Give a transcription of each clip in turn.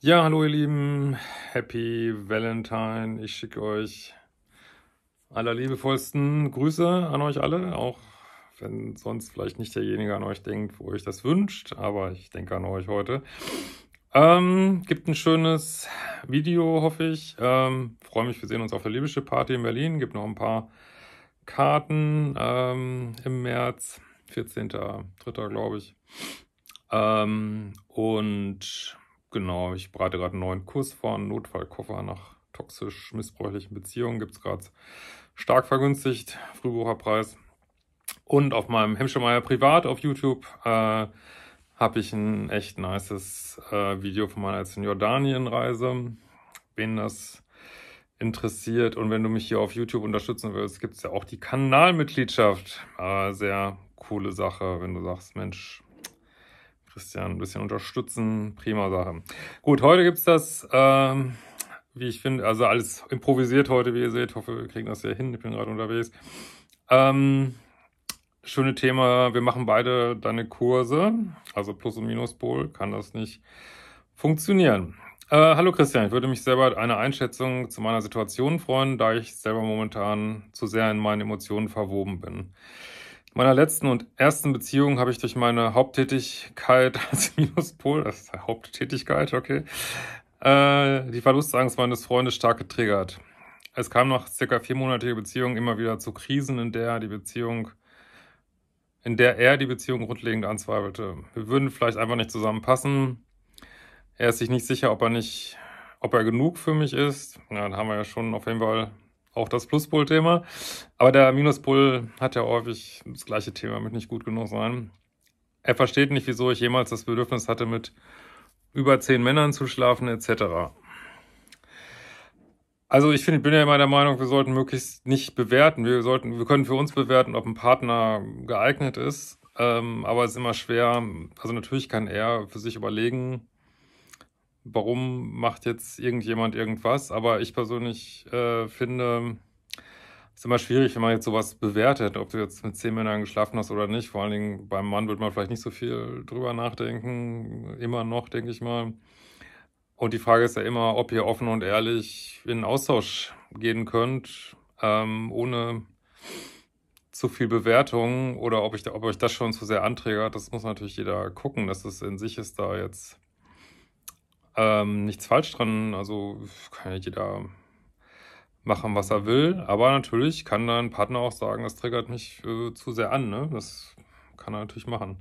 Ja, hallo ihr Lieben, Happy Valentine. Ich schicke euch allerliebevollsten Grüße an euch alle, auch wenn sonst vielleicht nicht derjenige an euch denkt, wo euch das wünscht, aber ich denke an euch heute. Ähm, gibt ein schönes Video, hoffe ich. Ähm, Freue mich, wir sehen uns auf der Liebische Party in Berlin. Gibt noch ein paar Karten ähm, im März, 14.3. glaube ich. Ähm, und Genau, ich bereite gerade einen neuen Kurs vor, einen Notfallkoffer nach toxisch missbräuchlichen Beziehungen. Gibt es gerade stark vergünstigt, Frühbucherpreis. Und auf meinem Hemmschemeier Privat auf YouTube äh, habe ich ein echt nices äh, Video von meiner letzten Jordanien-Reise. Wen das interessiert und wenn du mich hier auf YouTube unterstützen willst, gibt es ja auch die Kanalmitgliedschaft. Äh, sehr coole Sache, wenn du sagst, Mensch, Christian. Ein bisschen unterstützen, prima Sache. Gut, heute gibt's das, ähm, wie ich finde, also alles improvisiert heute, wie ihr seht. hoffe, wir kriegen das ja hin. Ich bin gerade unterwegs. Ähm, schöne Thema, wir machen beide deine Kurse, also Plus- und Minuspol, kann das nicht funktionieren. Äh, hallo Christian, ich würde mich selber eine Einschätzung zu meiner Situation freuen, da ich selber momentan zu sehr in meinen Emotionen verwoben bin meiner letzten und ersten Beziehung habe ich durch meine Haupttätigkeit als Minuspol, das ist Haupttätigkeit, okay, äh, die Verlustangst meines Freundes stark getriggert. Es kam nach circa viermonatiger Beziehung immer wieder zu Krisen, in der die Beziehung, in der er die Beziehung grundlegend anzweifelte. Wir würden vielleicht einfach nicht zusammenpassen. Er ist sich nicht sicher, ob er nicht, ob er genug für mich ist. Ja, dann haben wir ja schon auf jeden Fall auch das Pluspol-Thema. Aber der Minuspol hat ja häufig das gleiche Thema mit nicht gut genug sein. Er versteht nicht, wieso ich jemals das Bedürfnis hatte, mit über zehn Männern zu schlafen, etc. Also ich finde, ich bin ja immer der Meinung, wir sollten möglichst nicht bewerten. Wir sollten, wir können für uns bewerten, ob ein Partner geeignet ist. Ähm, aber es ist immer schwer. Also natürlich kann er für sich überlegen, warum macht jetzt irgendjemand irgendwas, aber ich persönlich äh, finde, es ist immer schwierig, wenn man jetzt sowas bewertet, ob du jetzt mit zehn Männern geschlafen hast oder nicht. Vor allen Dingen beim Mann wird man vielleicht nicht so viel drüber nachdenken, immer noch, denke ich mal. Und die Frage ist ja immer, ob ihr offen und ehrlich in den Austausch gehen könnt, ähm, ohne zu viel Bewertung oder ob, ich, ob euch das schon zu sehr anträgert. Das muss natürlich jeder gucken, dass es in sich ist, da jetzt ähm, nichts falsch dran, also kann ja jeder machen, was er will. Aber natürlich kann dein Partner auch sagen, das triggert mich äh, zu sehr an. Ne? Das kann er natürlich machen.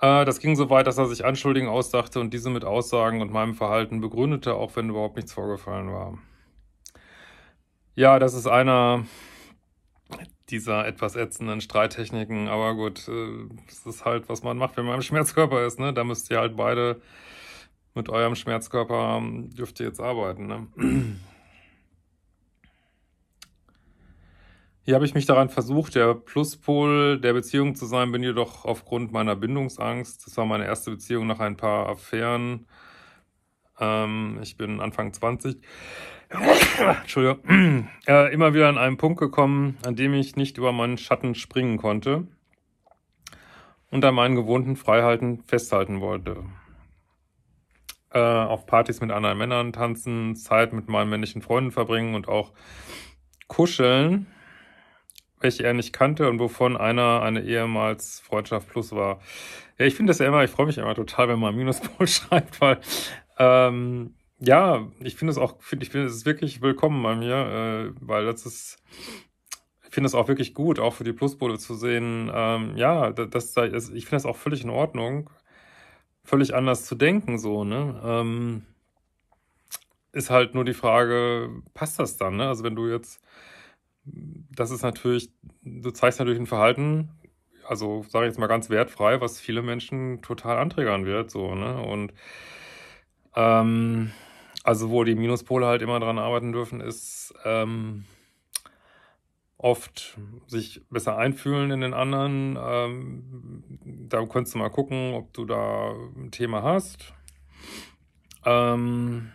Äh, das ging so weit, dass er sich Anschuldigen ausdachte und diese mit Aussagen und meinem Verhalten begründete, auch wenn überhaupt nichts vorgefallen war. Ja, das ist einer dieser etwas ätzenden Streittechniken. Aber gut, äh, das ist halt, was man macht, wenn man im Schmerzkörper ist. Ne? Da müsst ihr halt beide mit eurem Schmerzkörper ähm, dürft ihr jetzt arbeiten. Ne? Hier habe ich mich daran versucht, der Pluspol der Beziehung zu sein, bin jedoch aufgrund meiner Bindungsangst. Das war meine erste Beziehung nach ein paar Affären. Ähm, ich bin Anfang 20. Entschuldigung. Äh, immer wieder an einen Punkt gekommen, an dem ich nicht über meinen Schatten springen konnte und an meinen gewohnten Freiheiten festhalten wollte äh, auf Partys mit anderen Männern tanzen, Zeit mit meinen männlichen Freunden verbringen und auch kuscheln, welche er nicht kannte und wovon einer eine ehemals Freundschaft plus war. Ja, ich finde das ja immer, ich freue mich immer total, wenn man Minuspol schreibt, weil ähm, ja, ich finde es auch, find, ich finde es wirklich willkommen bei mir, äh, weil das ist ich finde es auch wirklich gut, auch für die Pluspole zu sehen. Ähm, ja, das, das ich finde das auch völlig in Ordnung, völlig anders zu denken, so, ne? Ähm, ist halt nur die Frage, passt das dann, ne? Also wenn du jetzt, das ist natürlich, du zeigst natürlich ein Verhalten, also sage ich jetzt mal ganz wertfrei, was viele Menschen total anträgern wird, so, ne? Und ähm, also wo die Minuspole halt immer dran arbeiten dürfen, ist, ähm, oft sich besser einfühlen in den anderen. Ähm, da könntest du mal gucken, ob du da ein Thema hast. Ähm,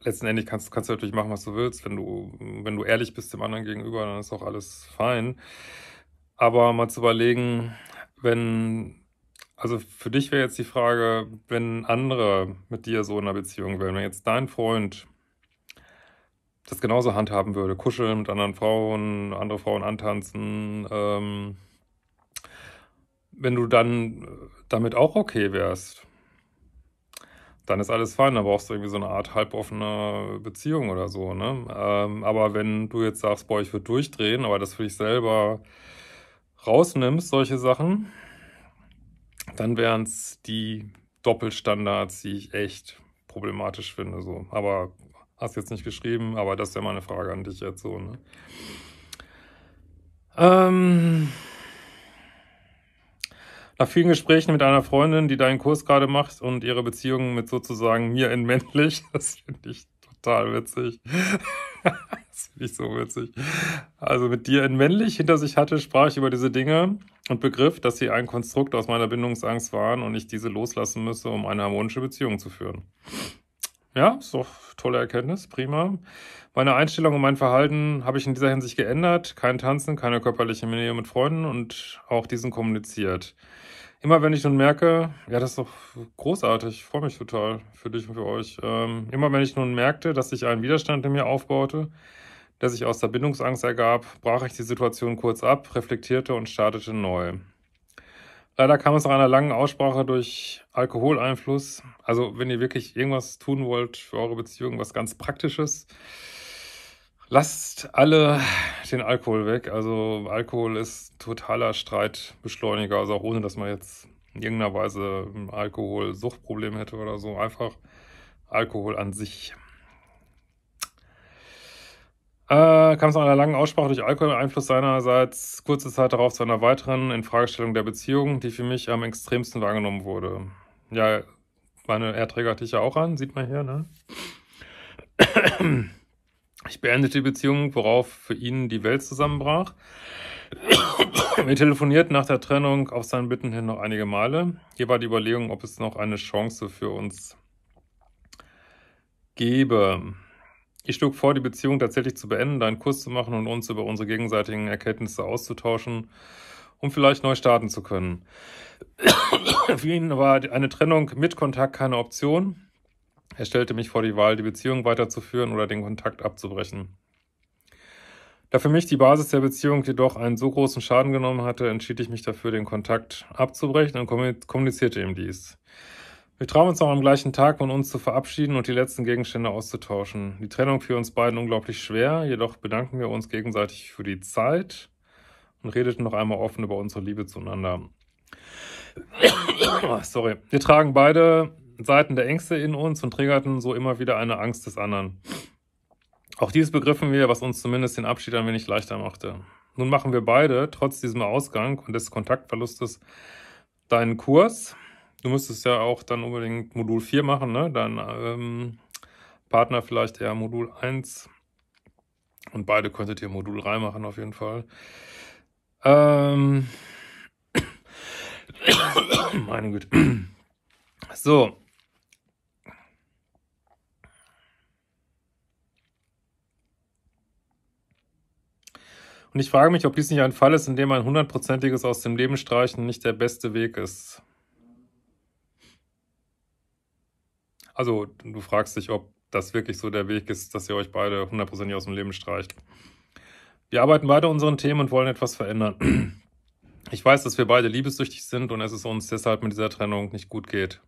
letzten kannst, kannst du natürlich machen, was du willst. Wenn du, wenn du ehrlich bist dem anderen gegenüber, dann ist auch alles fein. Aber mal zu überlegen, wenn, also für dich wäre jetzt die Frage, wenn andere mit dir so in einer Beziehung wären, wenn jetzt dein Freund das genauso handhaben würde. Kuscheln mit anderen Frauen, andere Frauen antanzen. Ähm, wenn du dann äh, damit auch okay wärst, dann ist alles fein. Dann brauchst du irgendwie so eine Art halboffene Beziehung oder so. Ne? Ähm, aber wenn du jetzt sagst, boah, ich würde durchdrehen, aber das für dich selber rausnimmst, solche Sachen, dann wären es die Doppelstandards, die ich echt problematisch finde. So. Aber Hast jetzt nicht geschrieben, aber das ist ja mal eine Frage an dich jetzt so. Ne? Ähm, nach vielen Gesprächen mit einer Freundin, die deinen Kurs gerade macht und ihre Beziehung mit sozusagen mir entmännlich, das finde ich total witzig. das finde ich so witzig. Also mit dir entmännlich hinter sich hatte, sprach ich über diese Dinge und begriff, dass sie ein Konstrukt aus meiner Bindungsangst waren und ich diese loslassen müsse, um eine harmonische Beziehung zu führen. Ja, ist doch tolle Erkenntnis, prima. Meine Einstellung und mein Verhalten habe ich in dieser Hinsicht geändert. Kein Tanzen, keine körperliche Nähe mit Freunden und auch diesen kommuniziert. Immer wenn ich nun merke, ja, das ist doch großartig, freue mich total für dich und für euch. Ähm, immer wenn ich nun merkte, dass sich ein Widerstand in mir aufbaute, der sich aus der Bindungsangst ergab, brach ich die Situation kurz ab, reflektierte und startete neu. Leider kam es nach einer langen Aussprache durch Alkoholeinfluss. Also, wenn ihr wirklich irgendwas tun wollt für eure Beziehung, was ganz Praktisches, lasst alle den Alkohol weg. Also, Alkohol ist totaler Streitbeschleuniger. Also, auch ohne, dass man jetzt in irgendeiner Weise Alkohol-Suchtproblem hätte oder so. Einfach Alkohol an sich. Äh, kam es nach einer langen Aussprache durch Alkohol-Einfluss seinerseits kurze Zeit darauf zu einer weiteren Infragestellung der Beziehung, die für mich am extremsten wahrgenommen wurde. Ja, meine Erträger hatte ich ja auch an, sieht man hier, ne? Ich beendete die Beziehung, worauf für ihn die Welt zusammenbrach. Wir telefonierten nach der Trennung auf seinen Bitten hin noch einige Male. Hier war die Überlegung, ob es noch eine Chance für uns gäbe. Ich schlug vor, die Beziehung tatsächlich zu beenden, einen Kurs zu machen und uns über unsere gegenseitigen Erkenntnisse auszutauschen, um vielleicht neu starten zu können. Für ihn war eine Trennung mit Kontakt keine Option. Er stellte mich vor die Wahl, die Beziehung weiterzuführen oder den Kontakt abzubrechen. Da für mich die Basis der Beziehung jedoch einen so großen Schaden genommen hatte, entschied ich mich dafür, den Kontakt abzubrechen und kommunizierte ihm dies. Wir trauen uns noch am gleichen Tag von uns zu verabschieden und die letzten Gegenstände auszutauschen. Die Trennung für uns beiden unglaublich schwer, jedoch bedanken wir uns gegenseitig für die Zeit und redeten noch einmal offen über unsere Liebe zueinander. sorry. Wir tragen beide Seiten der Ängste in uns und triggerten so immer wieder eine Angst des anderen. Auch dies begriffen wir, was uns zumindest den Abschied ein wenig leichter machte. Nun machen wir beide, trotz diesem Ausgang und des Kontaktverlustes, deinen Kurs Du müsstest ja auch dann unbedingt Modul 4 machen, ne? Dein ähm, Partner vielleicht eher Modul 1. Und beide könntet ihr Modul 3 machen auf jeden Fall. Ähm. Meine Güte. So. Und ich frage mich, ob dies nicht ein Fall ist, in dem ein hundertprozentiges aus dem Leben streichen nicht der beste Weg ist. Also du fragst dich, ob das wirklich so der Weg ist, dass ihr euch beide hundertprozentig aus dem Leben streicht. Wir arbeiten weiter an unseren Themen und wollen etwas verändern. Ich weiß, dass wir beide liebessüchtig sind und es es uns deshalb mit dieser Trennung nicht gut geht.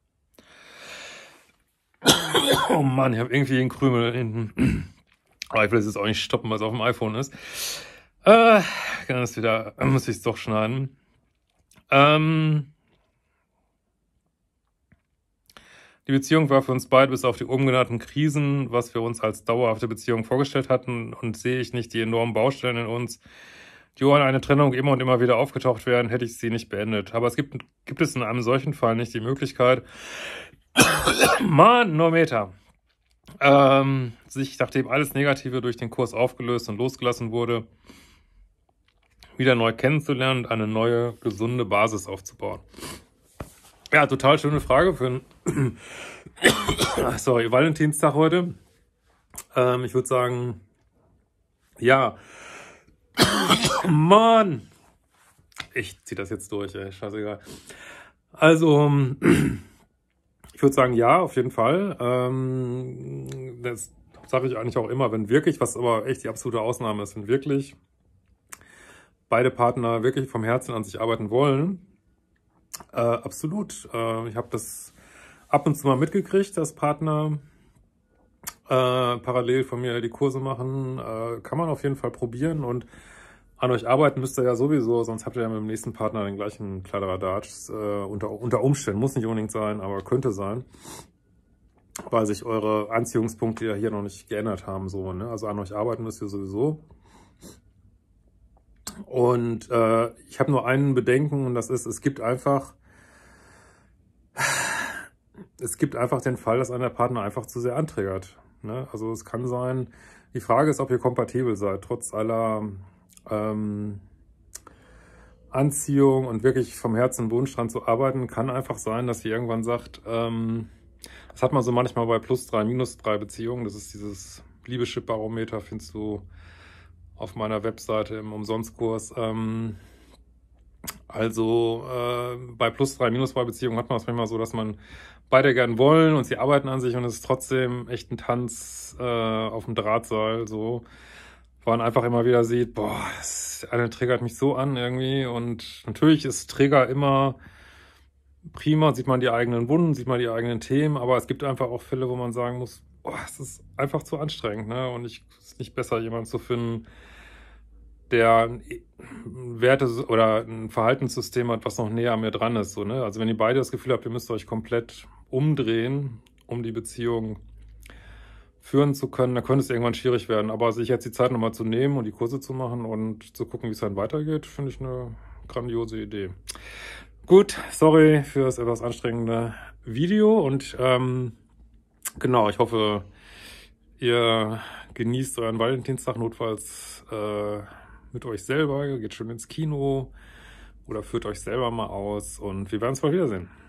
Oh Mann, ich habe irgendwie einen Krümel hinten. Aber ich will es jetzt auch nicht stoppen, weil es auf dem iPhone ist. Äh, kann das wieder, muss ich es doch schneiden. Ähm, Die Beziehung war für uns beide bis auf die umgenannten Krisen, was wir uns als dauerhafte Beziehung vorgestellt hatten und sehe ich nicht die enormen Baustellen in uns, die ohne eine Trennung immer und immer wieder aufgetaucht wären, hätte ich sie nicht beendet. Aber es gibt, gibt es in einem solchen Fall nicht die Möglichkeit, Manometer, ähm, sich nachdem alles Negative durch den Kurs aufgelöst und losgelassen wurde, wieder neu kennenzulernen und eine neue, gesunde Basis aufzubauen. Ja, total schöne Frage für einen Sorry, Valentinstag heute. Ähm, ich würde sagen, ja. Mann! Ich ziehe das jetzt durch, ey, scheißegal. Also, ähm, ich würde sagen, ja, auf jeden Fall. Ähm, das sage ich eigentlich auch immer, wenn wirklich, was aber echt die absolute Ausnahme ist, wenn wirklich beide Partner wirklich vom Herzen an sich arbeiten wollen, äh, absolut. Äh, ich habe das ab und zu mal mitgekriegt, dass Partner äh, parallel von mir die Kurse machen. Äh, kann man auf jeden Fall probieren und an euch arbeiten müsst ihr ja sowieso, sonst habt ihr ja mit dem nächsten Partner den gleichen Kladderadatsch. Äh, unter, unter Umständen, muss nicht unbedingt sein, aber könnte sein. Weil sich eure Anziehungspunkte ja hier noch nicht geändert haben. so. Ne? Also an euch arbeiten müsst ihr sowieso. Und äh, ich habe nur einen Bedenken und das ist, es gibt einfach, es gibt einfach den Fall, dass einer Partner einfach zu sehr anträgert. Ne? Also es kann sein, die Frage ist, ob ihr kompatibel seid, trotz aller ähm, Anziehung und wirklich vom Herzen und Wunsch dran zu arbeiten, kann einfach sein, dass ihr irgendwann sagt, ähm, das hat man so manchmal bei plus drei, minus drei Beziehungen, das ist dieses Liebeschiff-Barometer, findest du auf meiner Webseite im Umsonstkurs. Ähm, also äh, bei plus drei, minus zwei Beziehungen hat man es manchmal so, dass man beide gern wollen und sie arbeiten an sich und es ist trotzdem echt ein Tanz äh, auf dem Drahtseil, so weil man einfach immer wieder sieht, boah, das eine triggert mich so an irgendwie und natürlich ist Trigger immer prima, sieht man die eigenen Wunden, sieht man die eigenen Themen, aber es gibt einfach auch Fälle, wo man sagen muss, oh, es ist einfach zu anstrengend, ne? Und ich, es ist nicht besser, jemanden zu finden, der ein e, Werte- oder ein Verhaltenssystem hat, was noch näher an mir dran ist. So, ne? Also wenn ihr beide das Gefühl habt, ihr müsst euch komplett umdrehen, um die Beziehung führen zu können, dann könnte es irgendwann schwierig werden. Aber sich jetzt die Zeit nochmal zu nehmen und die Kurse zu machen und zu gucken, wie es dann weitergeht, finde ich eine grandiose Idee. Gut, sorry für das etwas anstrengende Video und ähm, Genau, ich hoffe, ihr genießt euren Valentinstag notfalls äh, mit euch selber, geht schon ins Kino oder führt euch selber mal aus und wir werden uns bald wiedersehen.